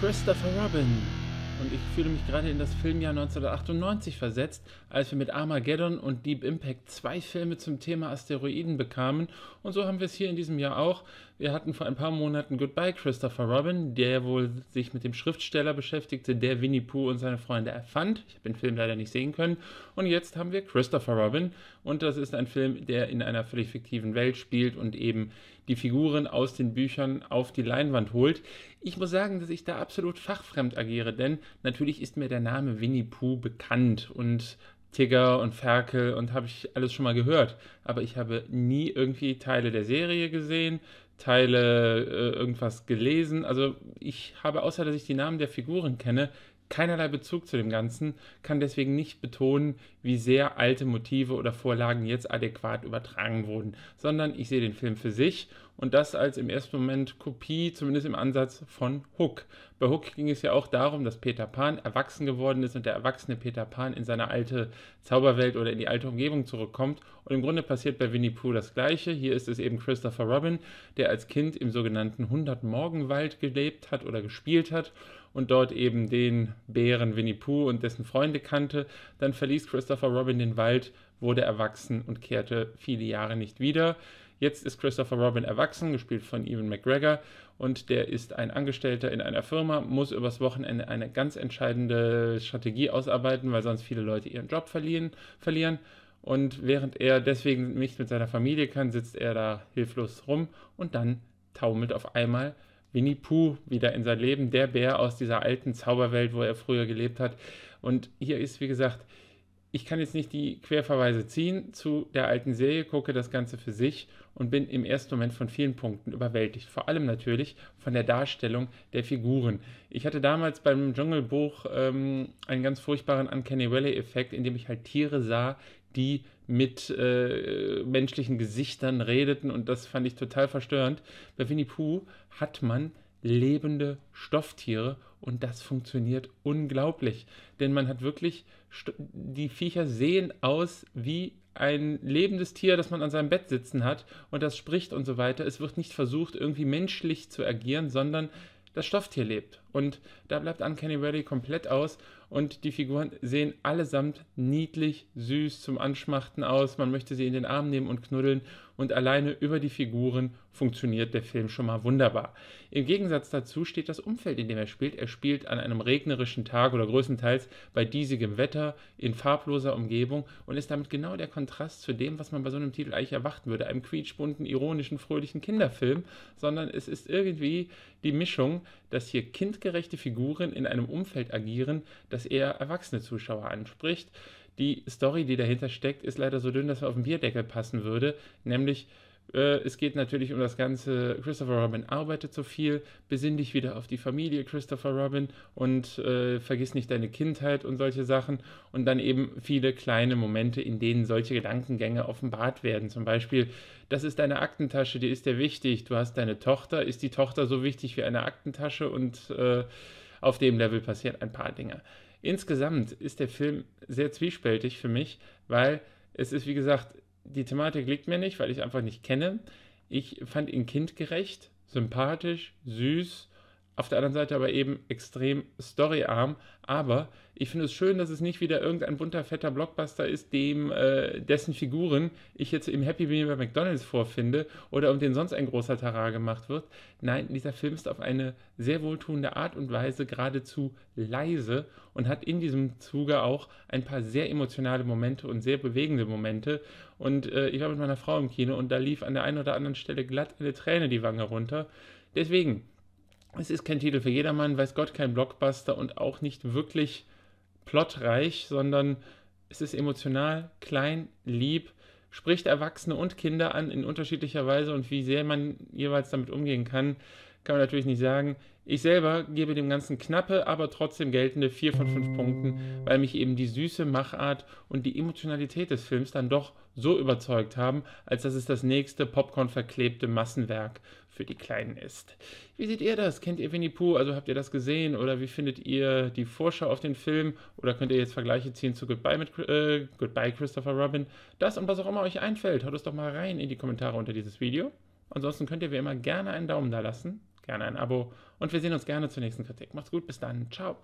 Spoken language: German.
Christopher Robin. Und ich fühle mich gerade in das Filmjahr 1998 versetzt, als wir mit Armageddon und Deep Impact zwei Filme zum Thema Asteroiden bekamen. Und so haben wir es hier in diesem Jahr auch. Wir hatten vor ein paar Monaten Goodbye Christopher Robin, der wohl sich mit dem Schriftsteller beschäftigte, der Winnie Pooh und seine Freunde erfand. Ich habe den Film leider nicht sehen können. Und jetzt haben wir Christopher Robin. Und das ist ein Film, der in einer völlig fiktiven Welt spielt und eben die Figuren aus den Büchern auf die Leinwand holt. Ich muss sagen, dass ich da absolut fachfremd agiere, denn natürlich ist mir der Name Winnie Pooh bekannt und Tigger und Ferkel und habe ich alles schon mal gehört. Aber ich habe nie irgendwie Teile der Serie gesehen, Teile äh, irgendwas gelesen. Also ich habe, außer dass ich die Namen der Figuren kenne, keinerlei Bezug zu dem Ganzen, kann deswegen nicht betonen, wie sehr alte Motive oder Vorlagen jetzt adäquat übertragen wurden, sondern ich sehe den Film für sich und das als im ersten Moment Kopie, zumindest im Ansatz von Hook. Bei Hook ging es ja auch darum, dass Peter Pan erwachsen geworden ist und der erwachsene Peter Pan in seine alte Zauberwelt oder in die alte Umgebung zurückkommt. Und im Grunde passiert bei Winnie Pooh das Gleiche. Hier ist es eben Christopher Robin, der als Kind im sogenannten 100 morgen wald gelebt hat oder gespielt hat und dort eben den Bären Winnie Pooh und dessen Freunde kannte. Dann verließ Christopher Robin den Wald, wurde erwachsen und kehrte viele Jahre nicht wieder. Jetzt ist Christopher Robin erwachsen, gespielt von Ewan McGregor, und der ist ein Angestellter in einer Firma, muss übers Wochenende eine ganz entscheidende Strategie ausarbeiten, weil sonst viele Leute ihren Job verlieren. verlieren. Und während er deswegen nicht mit seiner Familie kann, sitzt er da hilflos rum und dann taumelt auf einmal Winnie Pooh wieder in sein Leben, der Bär aus dieser alten Zauberwelt, wo er früher gelebt hat. Und hier ist, wie gesagt, ich kann jetzt nicht die Querverweise ziehen zu der alten Serie, gucke das Ganze für sich und bin im ersten Moment von vielen Punkten überwältigt. Vor allem natürlich von der Darstellung der Figuren. Ich hatte damals beim Dschungelbuch ähm, einen ganz furchtbaren Uncanny Valley-Effekt, in dem ich halt Tiere sah, die mit äh, menschlichen Gesichtern redeten und das fand ich total verstörend. Bei Winnie Pooh hat man lebende Stofftiere und das funktioniert unglaublich, denn man hat wirklich, die Viecher sehen aus wie ein lebendes Tier, das man an seinem Bett sitzen hat und das spricht und so weiter. Es wird nicht versucht, irgendwie menschlich zu agieren, sondern das Stofftier lebt und da bleibt Uncanny Valley komplett aus und die Figuren sehen allesamt niedlich, süß zum Anschmachten aus. Man möchte sie in den Arm nehmen und knuddeln und alleine über die Figuren funktioniert der Film schon mal wunderbar. Im Gegensatz dazu steht das Umfeld, in dem er spielt. Er spielt an einem regnerischen Tag oder größtenteils bei diesigem Wetter in farbloser Umgebung und ist damit genau der Kontrast zu dem, was man bei so einem Titel eigentlich erwarten würde, einem quietschbunten, ironischen, fröhlichen Kinderfilm, sondern es ist irgendwie die Mischung, dass hier Kind kindgerechte Figuren in einem Umfeld agieren, das eher erwachsene Zuschauer anspricht. Die Story, die dahinter steckt, ist leider so dünn, dass er auf den Bierdeckel passen würde, nämlich äh, es geht natürlich um das Ganze, Christopher Robin arbeitet so viel, besinn dich wieder auf die Familie Christopher Robin und äh, vergiss nicht deine Kindheit und solche Sachen. Und dann eben viele kleine Momente, in denen solche Gedankengänge offenbart werden. Zum Beispiel, das ist deine Aktentasche, die ist dir wichtig. Du hast deine Tochter, ist die Tochter so wichtig wie eine Aktentasche? Und äh, auf dem Level passieren ein paar Dinge. Insgesamt ist der Film sehr zwiespältig für mich, weil es ist, wie gesagt, die Thematik liegt mir nicht, weil ich es einfach nicht kenne. Ich fand ihn kindgerecht, sympathisch, süß, auf der anderen Seite aber eben extrem storyarm. Aber ich finde es schön, dass es nicht wieder irgendein bunter, fetter Blockbuster ist, dem äh, dessen Figuren ich jetzt im Happy Meal bei McDonalds vorfinde oder um den sonst ein großer Tarar gemacht wird. Nein, dieser Film ist auf eine sehr wohltuende Art und Weise geradezu leise und hat in diesem Zuge auch ein paar sehr emotionale Momente und sehr bewegende Momente. Und äh, ich war mit meiner Frau im Kino und da lief an der einen oder anderen Stelle glatt eine Träne die Wange runter. Deswegen, es ist kein Titel für jedermann, weiß Gott, kein Blockbuster und auch nicht wirklich plotreich, sondern es ist emotional, klein, lieb, spricht Erwachsene und Kinder an in unterschiedlicher Weise und wie sehr man jeweils damit umgehen kann, kann man natürlich nicht sagen. Ich selber gebe dem Ganzen knappe, aber trotzdem geltende 4 von 5 Punkten, weil mich eben die süße Machart und die Emotionalität des Films dann doch so überzeugt haben, als dass es das nächste Popcorn-verklebte Massenwerk für die Kleinen ist. Wie seht ihr das? Kennt ihr Winnie Pooh? Also habt ihr das gesehen? Oder wie findet ihr die Vorschau auf den Film? Oder könnt ihr jetzt Vergleiche ziehen zu Goodbye, mit, äh, Goodbye Christopher Robin? Das und was auch immer euch einfällt, haut es doch mal rein in die Kommentare unter dieses Video. Ansonsten könnt ihr wie immer gerne einen Daumen da lassen gerne ein Abo und wir sehen uns gerne zur nächsten Kritik. Macht's gut, bis dann. Ciao.